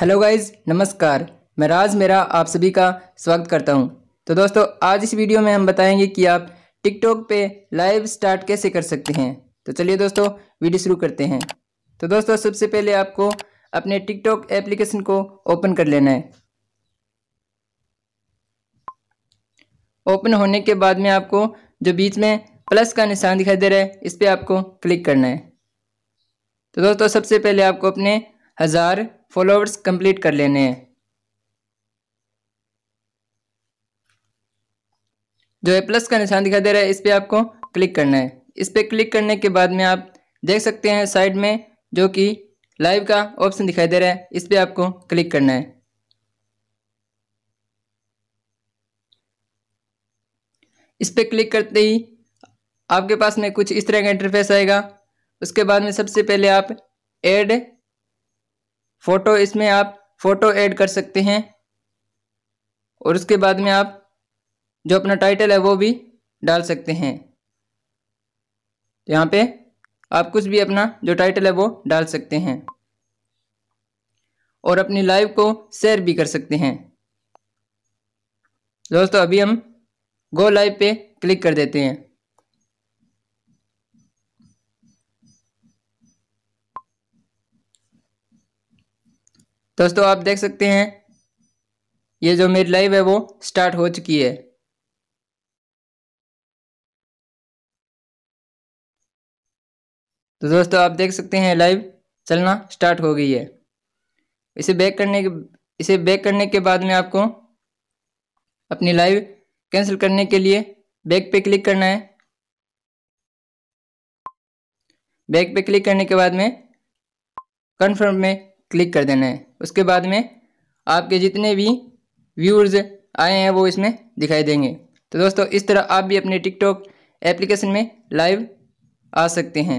hello guys नमस्कार मैं राज मेरा आप सभी का स्वागत करता हूं तो दोस्तों आज इस वीडियो में हम बताएंगे कि आप टिकटॉक पे लाइव स्टार्ट कैसे कर सकते हैं तो चलिए दोस्तों वीडियो शुरू करते हैं तो दोस्तों सबसे पहले आपको अपने टिकटॉक एप्लीकेशन को ओपन कर लेना है ओपन होने के बाद में आपको जो बीच में प्लस का निशान दिखाई दे रहा है इस पर आपको क्लिक करना है तो दोस्तों सबसे पहले आपको अपने हज़ार फॉलोअर्स कंप्लीट कर लेने हैं जो है प्लस का निशान दिखाई दे रहा है इस पर आपको क्लिक करना है इस पर क्लिक करने के बाद में आप देख सकते हैं साइड में जो कि लाइव का ऑप्शन दिखाई दे रहा है इस पर आपको क्लिक करना है इस पर क्लिक करते ही आपके पास में कुछ इस तरह का इंटरफेस आएगा उसके बाद में सबसे पहले आप ऐड फोटो इसमें आप फोटो ऐड कर सकते हैं और उसके बाद में आप जो अपना टाइटल है वो भी डाल सकते हैं यहाँ पे आप कुछ भी अपना जो टाइटल है वो डाल सकते हैं और अपनी लाइव को शेयर भी कर सकते हैं दोस्तों अभी हम गो लाइव पे क्लिक कर देते हैं दोस्तों आप देख सकते हैं ये जो मेरी लाइव है वो स्टार्ट हो चुकी है तो दोस्तों आप देख सकते हैं लाइव चलना स्टार्ट हो गई है इसे बैक करने के इसे बैक करने के बाद में आपको अपनी लाइव कैंसिल करने के लिए बैक पे क्लिक करना है बैक पे क्लिक करने के बाद में कंफर्म में क्लिक कर देना है उसके बाद में आपके जितने भी व्यूर्स आए हैं वो इसमें दिखाई देंगे तो दोस्तों इस तरह आप भी अपने टिकटॉक एप्लीकेशन में लाइव आ सकते हैं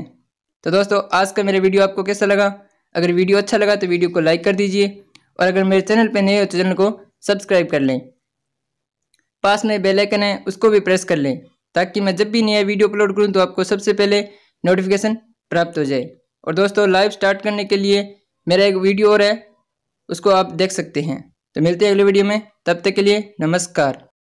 तो दोस्तों आज का मेरा वीडियो आपको कैसा लगा अगर वीडियो अच्छा लगा तो वीडियो को लाइक कर दीजिए और अगर मेरे चैनल पर नए हो तो चैनल को सब्सक्राइब कर लें पास में बेल आइकन है उसको भी प्रेस कर लें ताकि मैं जब भी नया वीडियो अपलोड करूँ तो आपको सबसे पहले नोटिफिकेशन प्राप्त हो जाए और दोस्तों लाइव स्टार्ट करने के लिए मेरा एक वीडियो और है उसको आप देख सकते हैं तो मिलते हैं अगले वीडियो में तब तक के लिए नमस्कार